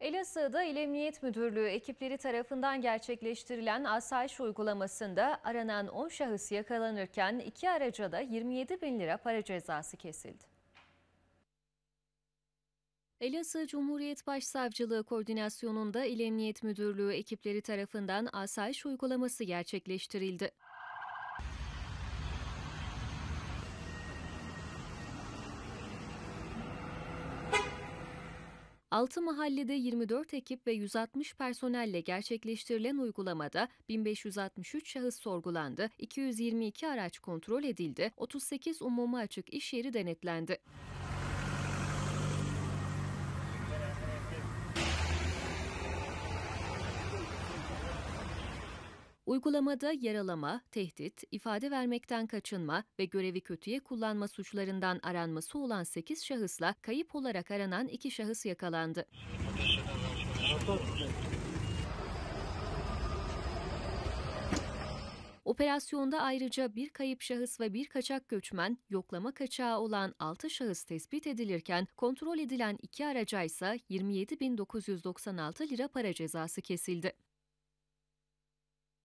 Elazığ'da İl Emniyet Müdürlüğü ekipleri tarafından gerçekleştirilen asayiş uygulamasında aranan 10 şahıs yakalanırken iki araca da 27 bin lira para cezası kesildi. Elazığ Cumhuriyet Başsavcılığı koordinasyonunda İl Emniyet Müdürlüğü ekipleri tarafından asayiş uygulaması gerçekleştirildi. 6 mahallede 24 ekip ve 160 personelle gerçekleştirilen uygulamada 1563 şahıs sorgulandı, 222 araç kontrol edildi, 38 umuma açık iş yeri denetlendi. Uygulamada yaralama, tehdit, ifade vermekten kaçınma ve görevi kötüye kullanma suçlarından aranması olan 8 şahısla kayıp olarak aranan 2 şahıs yakalandı. Operasyonda ayrıca bir kayıp şahıs ve bir kaçak göçmen, yoklama kaçağı olan 6 şahıs tespit edilirken kontrol edilen iki araca ise 27.996 lira para cezası kesildi.